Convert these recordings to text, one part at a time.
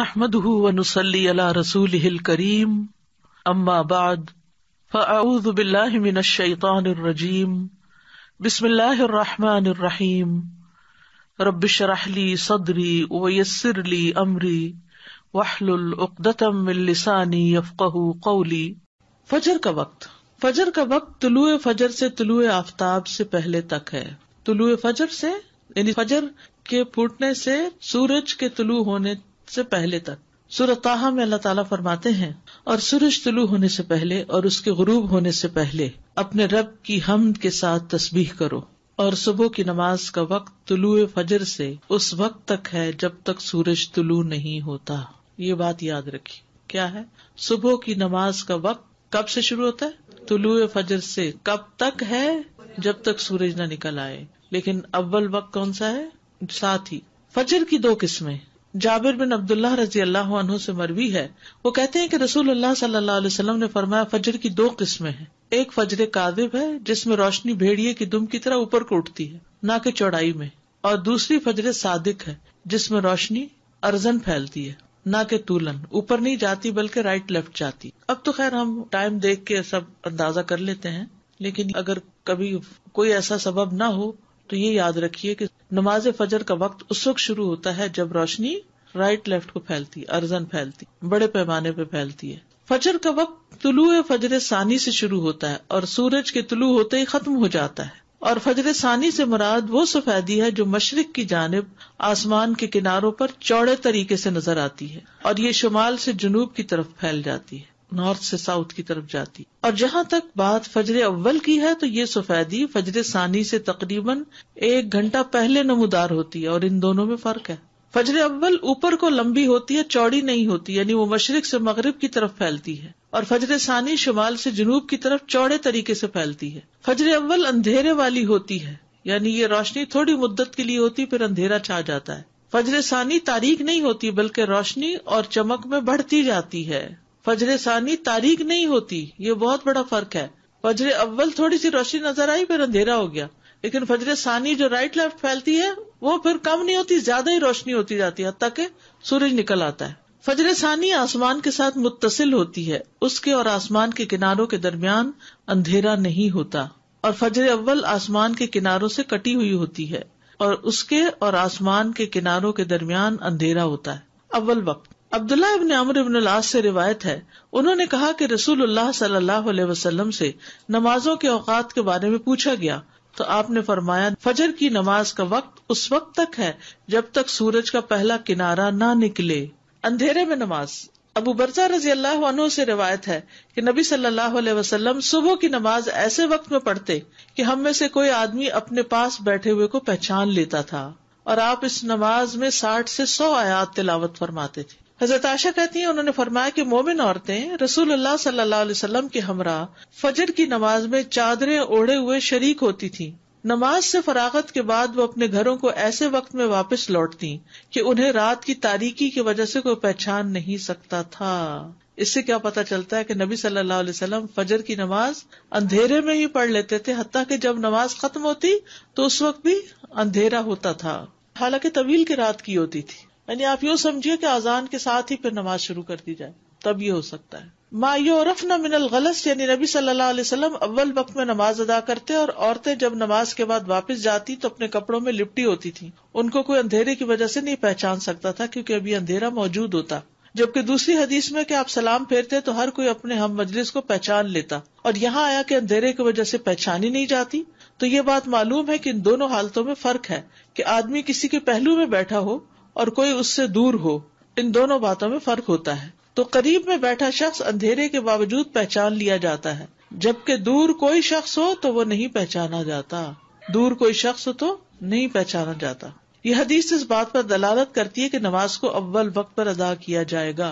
نحمده ونصلي على رسوله الكريم اما بعد فاعوذ بالله من الشيطان الرجيم بسم الله الرحمن الرحيم رب اشرح لي صدري ويسر لي امري واحلل عقده من لساني يفقهوا قولي فجر کا وقت فجر کا وقت طلوع فجر سے طلوع آفتاب سے پہلے تک ہے طلوع فجر سے یعنی فجر کے پھوٹنے سے سورج کے طلوع ہونے से पहले तक सूरताहा में अल्लाह ताला फरमाते हैं और सूरज तुलू होने से पहले और उसके गुरूब होने से पहले अपने रब की हमद के साथ तस्बीह करो और सुबह की नमाज का वक्त तुलु फजर से उस वक्त तक है जब तक सूरज तुलू नहीं होता ये बात याद रखी क्या है सुबह की नमाज का वक्त कब से शुरू होता है तुलु फजर से कब तक है जब तक सूरज ना निकल आए लेकिन अव्वल वक्त कौन सा है साथ ही फजर की दो किस्में जाबिर बिन अब्दुल्ला रजी अल्लाह अनहु से मरवी है वो कहते हैं की रसूल सल्लल्लाहु अलैहि ने फरमाया फजर की दो किस्में है एक फजर कादिब है जिसमे रोशनी भेड़िए की दुम की तरह ऊपर को उठती है न के चौड़ाई में और दूसरी फजर सादिक है जिसमे रोशनी अर्जन फैलती है न के तुलन ऊपर नहीं जाती बल्कि राइट लेफ्ट जाती अब तो खैर हम टाइम देख के सब अंदाजा कर लेते हैं लेकिन अगर कभी कोई ऐसा सबब ना हो तो ये याद रखिए कि नमाज फजर का वक्त उस वक्त शुरू होता है जब रोशनी राइट लेफ्ट को फैलती अर्जन फैलती बड़े पैमाने पर फैलती है फजर का वक्त तुलू फजर सानी से शुरू होता है और सूरज के तुलू होते ही खत्म हो जाता है और फजर सानी से मुराद वो सफेदी है जो मशरक की जानब आसमान के किनारों पर चौड़े तरीके से नजर आती है और ये शुमाल से जुनूब की तरफ फैल जाती है नॉर्थ से साउथ की तरफ जाती और जहाँ तक बात फजर अव्वल की है तो ये सफेदी फजर सानी से तकरीबन एक घंटा पहले नमोदार होती है और इन दोनों में फर्क है फजर अव्वल ऊपर को लंबी होती है चौड़ी नहीं होती यानी वो मशरक से मगरब की तरफ फैलती है और फजर सानी शुमाल से जुनूब की तरफ चौड़े तरीके से फैलती है फजर अव्वल अंधेरे वाली होती है यानी ये रोशनी थोड़ी मुद्दत के लिए होती फिर अंधेरा छा जाता है फजर सानी तारीख नहीं होती बल्कि रोशनी और चमक में बढ़ती जाती है फजरे सानी तारीख नहीं होती ये बहुत बड़ा फर्क है फजरे अव्वल थोड़ी सी रोशनी नजर आई फिर अंधेरा हो गया लेकिन फजरे सानी जो राइट लेफ्ट फैलती है वो फिर कम नहीं होती ज्यादा ही रोशनी होती जाती है तक सूरज निकल आता है फजर सानी आसमान के साथ मुतसिल होती है उसके और आसमान के किनारों के दरमियान अंधेरा नहीं होता और फजर अव्वल आसमान के किनारों से कटी हुई होती है और उसके और आसमान के किनारों के दरमियान अंधेरा होता है अव्वल वक्त अब्दुल्ला इबन अमर इबन लास से रिवायत है उन्होंने कहा कि रसूलुल्लाह सल्लल्लाहु अलैहि वसल्लम से नमाजों के औकात के बारे में पूछा गया तो आपने फरमाया फजर की नमाज का वक्त उस वक्त तक है जब तक सूरज का पहला किनारा ना निकले अंधेरे में नमाज अबू बरजा रजी अल्लाह अनु से रिवायत है कि नबी सल्लल्लाहु अलैहि वसल्लम सुबह की नमाज ऐसे वक्त में पढ़ते कि हम में से कोई आदमी अपने पास बैठे हुए को पहचान लेता था और आप इस नमाज में साठ से सौ आयात तिलावत फरमाते थे हजरत आशा कहती है उन्होंने फरमाया की मोमिन औरतें रसूल अल्लाह सल्लाम के हमरा फजर की नमाज में चादरें ओढ़े हुए शरीक होती थी नमाज से फरागत के बाद वो अपने घरों को ऐसे वक्त में वापस लौटती कि उन्हें रात की तारीकी की वजह से कोई पहचान नहीं सकता था इससे क्या पता चलता है कि नबी सल्लल्लाहु अलैहि वसल्लम फजर की नमाज अंधेरे में ही पढ़ लेते थे हती कि जब नमाज खत्म होती तो उस वक्त भी अंधेरा होता था हालांकि तवील की रात की होती थी यानी आप यू समझिए कि अजान के साथ ही फिर नमाज शुरू कर दी जाए तब ये हो सकता है मायोरफ न मिनल गलस यानी नबी सल्लल्लाहु अलैहि वसल्लम अव्वल वक्त में नमाज अदा करते और औरतें जब नमाज के बाद वापस जाती तो अपने कपड़ों में लिपटी होती थी उनको कोई अंधेरे की वजह से नहीं पहचान सकता था क्योंकि अभी अंधेरा मौजूद होता जबकि दूसरी हदीस में कि आप सलाम फेरते तो हर कोई अपने हम मजलिस को पहचान लेता और यहाँ आया कि अंधेरे की वजह से पहचानी नहीं जाती तो ये बात मालूम है कि इन दोनों हालतों में फर्क है कि आदमी किसी के पहलू में बैठा हो और कोई उससे दूर हो इन दोनों बातों में फर्क होता है तो करीब में बैठा शख्स अंधेरे के बावजूद पहचान लिया जाता है जबकि दूर कोई शख्स हो तो वो नहीं पहचाना जाता दूर कोई शख्स हो तो नहीं पहचाना जाता यह हदीस इस बात पर दलालत करती है कि नमाज को अव्वल वक्त पर अदा किया जाएगा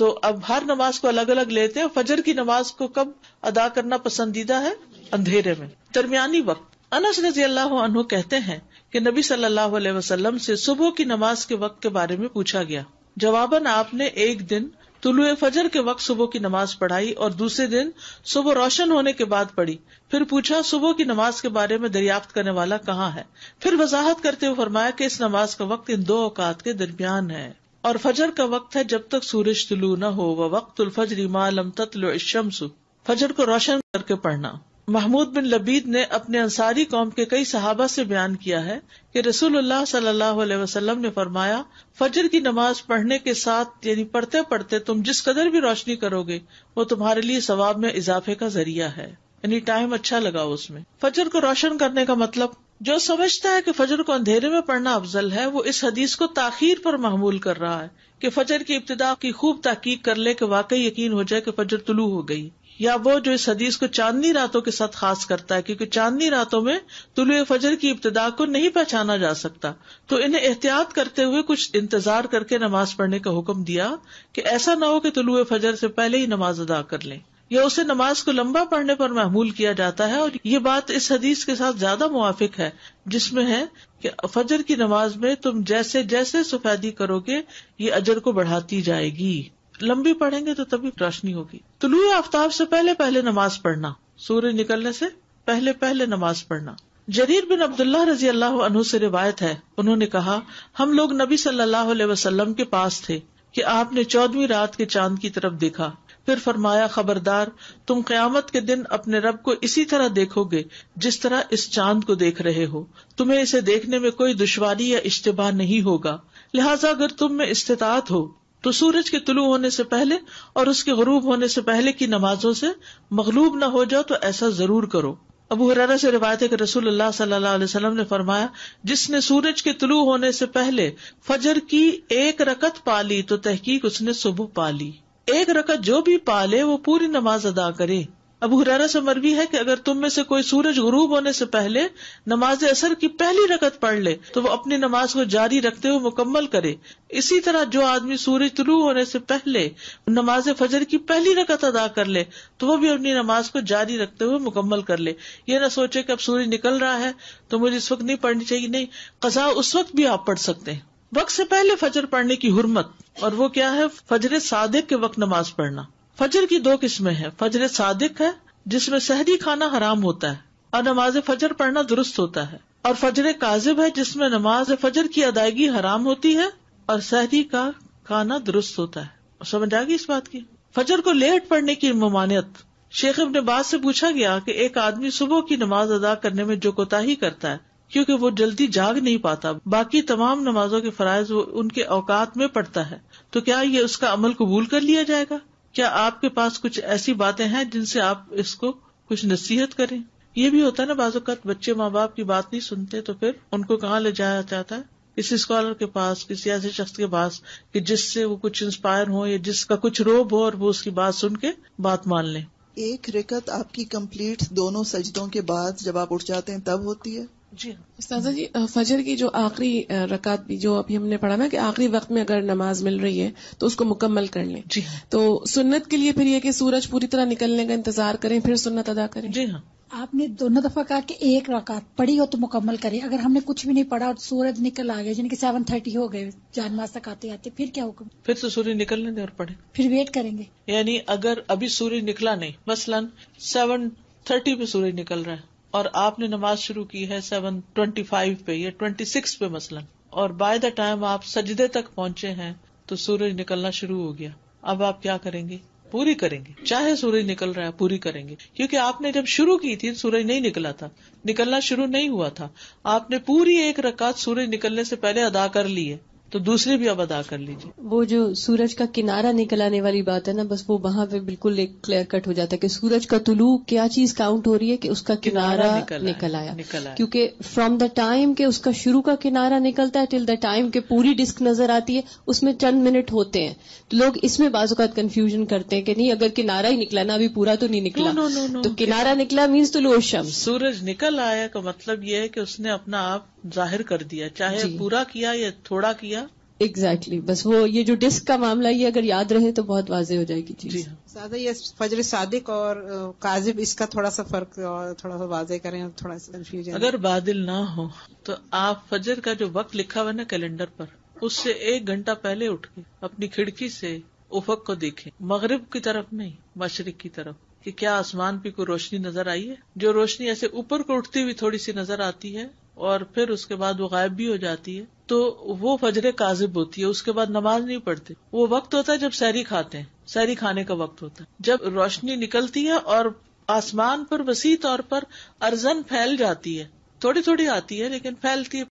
तो अब हर नमाज को अलग अलग लेते हैं फजर की नमाज को कब अदा करना पसंदीदा है अंधेरे में दरमियानी वक्त अनस रजी अल्लाह कहते हैं कि नबी सल्लल्लाहु अलैहि वसल्लम से सुबह की नमाज के वक्त के बारे में पूछा गया जवाबन आपने एक दिन तुलु फजर के वक्त सुबह की नमाज पढ़ाई और दूसरे दिन सुबह रोशन होने के बाद पढ़ी फिर पूछा सुबह की नमाज के बारे में दरियाफ्त करने वाला कहाँ है फिर वजाहत करते हुए फरमाया की इस नमाज का वक्त इन दो औकात के दरमियान है और फजर का वक्त है जब तक सूरज तुलू न हो वह वक्त उल फजरी मालम तत्लो शमसु फजर को रोशन करके पढ़ना महमूद बिन लबीद ने अपने अंसारी कौम के कई सहाबा से बयान किया है कि रसूलुल्लाह सल्लल्लाहु अलैहि वसल्लम ने फरमाया फजर की नमाज पढ़ने के साथ यानी पढ़ते पढ़ते तुम जिस कदर भी रोशनी करोगे वो तुम्हारे लिए सवाब में इजाफे का जरिया है यानी टाइम अच्छा लगाओ उसमें फजर को रोशन करने का मतलब जो समझता है की फजर को अंधेरे में पढ़ना अफजल है वो इस हदीस को ताखीर पर महमूल कर रहा है की फजर की इब्तदा की खूब तहकीक कर ले के वाकई यकीन हो जाए की फजर तुलू हो गयी या वो जो इस हदीस को चांदनी रातों के साथ खास करता है क्योंकि चांदनी रातों में तुलु फजर की इब्तदा को नहीं पहचाना जा सकता तो इन्हें एहतियात करते हुए कुछ इंतजार करके नमाज पढ़ने का हुक्म दिया कि ऐसा न हो कि तुलु फजर से पहले ही नमाज अदा कर लें या उसे नमाज को लम्बा पढ़ने पर महमूल किया जाता है और ये बात इस हदीस के साथ ज्यादा मुआफिक है जिसमे है कि फजर की नमाज में तुम जैसे जैसे सफेदी करोगे ये अजर को बढ़ाती जाएगी लंबी पढ़ेंगे तो तभी रोशनी होगी तुलु तो आफ्ताब से पहले पहले नमाज पढ़ना सूर्य निकलने से पहले पहले नमाज पढ़ना जरीर बिन अब्दुल्ला रजी अल्लाह अनु से रिवायत है उन्होंने कहा हम लोग नबी सल्लल्लाहु अलैहि वसल्लम के पास थे कि आपने चौदहवीं रात के चांद की तरफ देखा फिर फरमाया खबरदार तुम क्यामत के दिन अपने रब को इसी तरह देखोगे जिस तरह इस चांद को देख रहे हो तुम्हे इसे देखने में कोई दुश्वारी या इश्तबा नहीं होगा लिहाजा अगर तुम में इस्तात हो तो सूरज के तुलू होने से पहले और उसके गरूब होने से पहले की नमाजों से मगलूब न हो जाओ तो ऐसा जरूर करो अबू हुरारा से रिवायत के कि रसूलुल्लाह सल्लल्लाहु अलैहि वसल्लम ने फरमाया जिसने सूरज के तुलू होने से पहले फजर की एक रकत पा ली तो तहकीक उसने सुबह पा ली एक रकत जो भी पाले वो पूरी नमाज अदा करे अब हुरैरा से मरवी है कि अगर तुम में से कोई सूरज गुरूब होने से पहले नमाज असर की पहली रकत पढ़ ले तो वो अपनी नमाज को जारी रखते हुए मुकम्मल करे इसी तरह जो आदमी सूरज तुलू होने से पहले नमाज फजर की पहली रकत अदा कर ले तो वो भी अपनी नमाज को जारी रखते हुए मुकम्मल कर ले ये ना सोचे की अब सूरज निकल रहा है तो मुझे इस वक्त नहीं पढ़नी चाहिए नहीं कजा उस वक्त भी आप पढ़ सकते हैं वक्त से पहले फजर पढ़ने की हुरमत और वो क्या है फजर सादे के वक्त नमाज पढ़ना फजर की दो किस्में हैं फजर सादिक है जिसमें सहरी खाना हराम होता है और नमाज फजर पढ़ना दुरुस्त होता है और फजर काजिब है जिसमे नमाज फजर की अदायगी हराम होती है और सहरी का खाना दुरुस्त होता है समझ आ गई इस बात की फजर को लेट पढ़ने की ममानियत शेख इब्न बाज से पूछा गया कि एक आदमी सुबह की नमाज अदा करने में जो कोताही करता है क्योंकि वो जल्दी जाग नहीं पाता बाकी तमाम नमाजों के फरज वो उनके औकात में पड़ता है तो क्या ये उसका अमल कबूल कर लिया जाएगा क्या आपके पास कुछ ऐसी बातें हैं जिनसे आप इसको कुछ नसीहत करें ये भी होता है ना बाजुकत बच्चे माँ बाप की बात नहीं सुनते तो फिर उनको कहाँ ले जाया जाता है किसी स्कॉलर के पास किसी ऐसे शख्स के पास कि जिससे वो कुछ इंस्पायर हो या जिसका कुछ रोब हो और वो उसकी बात सुन के बात मान ले एक रिकत आपकी कम्प्लीट दोनों सजदों के बाद जब आप उठ जाते हैं तब होती है जी उस्तादा जी फजर की जो आखिरी रकात भी जो अभी हमने पढ़ा ना कि आखिरी वक्त में अगर नमाज मिल रही है तो उसको मुकम्मल कर लें जी हाँ। तो सुन्नत के लिए फिर ये कि सूरज पूरी तरह निकलने का इंतजार करें फिर सुन्नत अदा करें जी हाँ आपने दोनों दफा कहा कि एक रकात पढ़ी हो तो मुकम्मल करें अगर हमने कुछ भी नहीं पढ़ा और सूरज निकल आ गया यानी कि सेवन थर्टी हो गए जान जानमाज तक आते आते फिर क्या हुक्म फिर तो सूर्य निकलने दें और पढ़े फिर वेट करेंगे यानी अगर अभी सूर्य निकला नहीं मसलन सेवन थर्टी पे सूर्य निकल रहा है और आपने नमाज शुरू की है सेवन ट्वेंटी फाइव पे या ट्वेंटी सिक्स पे मसलन और बाय द टाइम आप सजदे तक पहुंचे हैं तो सूरज निकलना शुरू हो गया अब आप क्या करेंगे पूरी करेंगे चाहे सूरज निकल रहा है पूरी करेंगे क्योंकि आपने जब शुरू की थी सूरज नहीं निकला था निकलना शुरू नहीं हुआ था आपने पूरी एक रकात सूरज निकलने से पहले अदा कर ली है तो दूसरी भी अब अदा कर लीजिए वो जो सूरज का किनारा निकल आने वाली बात है ना बस वो वहां पे बिल्कुल एक क्लियर कट हो जाता है कि सूरज का तुलू क्या चीज काउंट हो रही है कि उसका किनारा, किनारा निकल, आया, निकल क्योंकि फ्रॉम द टाइम के उसका शुरू का किनारा निकलता है टिल द टाइम के पूरी डिस्क नजर आती है उसमें चंद मिनट होते हैं तो लोग इसमें बाजूकात कन्फ्यूजन करते हैं कि नहीं अगर किनारा ही निकला ना अभी पूरा तो नहीं निकला तो किनारा निकला मीन्स तो लो सूरज निकल आया का मतलब यह है कि उसने अपना आप जाहिर कर दिया चाहे पूरा किया या थोड़ा किया एग्जैक्टली exactly. बस वो ये जो डिस्क का मामला ये अगर याद रहे तो बहुत वाजे हो जाएगी चीज ज्यादा हाँ। ये फजर सादिक और काजिब इसका थोड़ा सा फर्क और थोड़ा सा वाजे करें और थोड़ा सा कंफ्यूजन अगर बादल ना हो तो आप फजर का जो वक्त लिखा हुआ ना कैलेंडर पर उससे एक घंटा पहले उठ के अपनी खिड़की से उफक को देखे मगरब की तरफ नहीं मशरक की तरफ की क्या आसमान पे कोई रोशनी नजर आई है जो रोशनी ऐसे ऊपर को उठती हुई थोड़ी सी नजर आती है और फिर उसके बाद वो गायब भी हो जाती है तो वो फजरे काजिब होती है उसके बाद नमाज नहीं पढ़ते वो वक्त होता है जब सैरी खाते हैं सैरी खाने का वक्त होता है जब रोशनी निकलती है और आसमान पर वसी तौर पर अर्जन फैल जाती है थोड़ी थोड़ी आती है लेकिन फैलती है